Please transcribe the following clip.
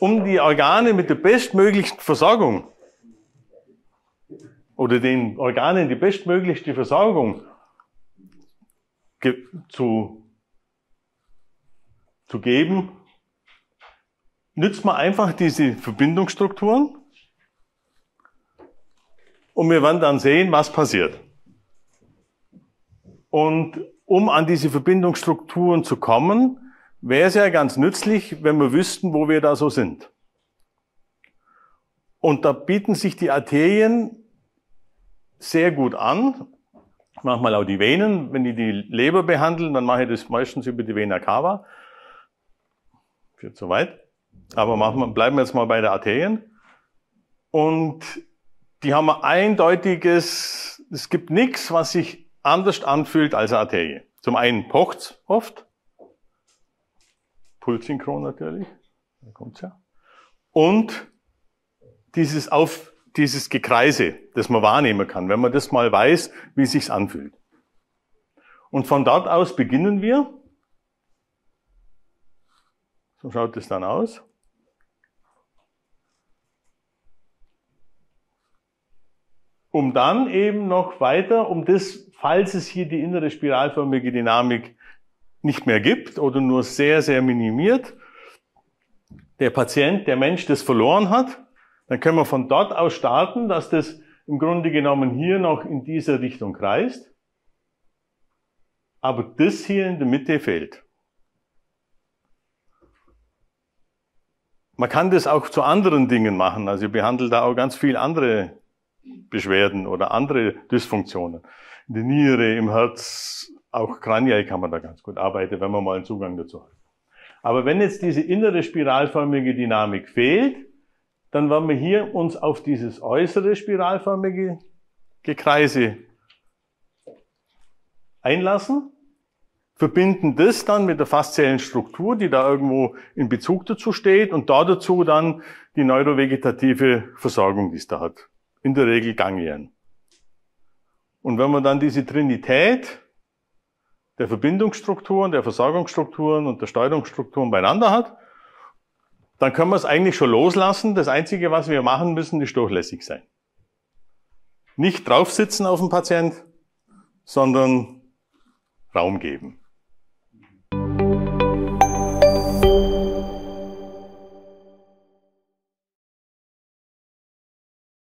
um die Organe mit der bestmöglichen Versorgung oder den Organen die bestmögliche Versorgung zu, zu geben, nützt man einfach diese Verbindungsstrukturen und wir werden dann sehen, was passiert. Und um an diese Verbindungsstrukturen zu kommen, wäre es ja ganz nützlich, wenn wir wüssten, wo wir da so sind. Und da bieten sich die Arterien sehr gut an, manchmal auch die Venen. Wenn die die Leber behandeln, dann mache ich das meistens über die Vena cava. Führt zu weit. Aber machen, wir, bleiben wir jetzt mal bei der Arterien. Und die haben ein eindeutiges, es gibt nichts, was sich anders anfühlt als eine Arterie. Zum einen pocht's oft, Pulsynchron natürlich, da kommt's ja. Und dieses auf dieses Gekreise, das man wahrnehmen kann, wenn man das mal weiß, wie sich's anfühlt. Und von dort aus beginnen wir. So schaut es dann aus. um dann eben noch weiter, um das, falls es hier die innere spiralförmige Dynamik nicht mehr gibt oder nur sehr, sehr minimiert, der Patient, der Mensch das verloren hat, dann können wir von dort aus starten, dass das im Grunde genommen hier noch in dieser Richtung kreist, aber das hier in der Mitte fehlt. Man kann das auch zu anderen Dingen machen. Also ich behandle da auch ganz viel andere Beschwerden oder andere Dysfunktionen. In der Niere, im Herz, auch kranial kann man da ganz gut arbeiten, wenn man mal einen Zugang dazu hat. Aber wenn jetzt diese innere spiralförmige Dynamik fehlt, dann werden wir hier uns auf dieses äußere spiralförmige Gekreise einlassen, verbinden das dann mit der Faszienstruktur, die da irgendwo in Bezug dazu steht und da dazu dann die neurovegetative Versorgung, die es da hat. In der Regel Ganglien. Und wenn wir dann diese Trinität der Verbindungsstrukturen, der Versorgungsstrukturen und der Steuerungsstrukturen beieinander hat, dann können wir es eigentlich schon loslassen. Das Einzige, was wir machen müssen, ist durchlässig sein. Nicht draufsitzen auf den Patient, sondern Raum geben.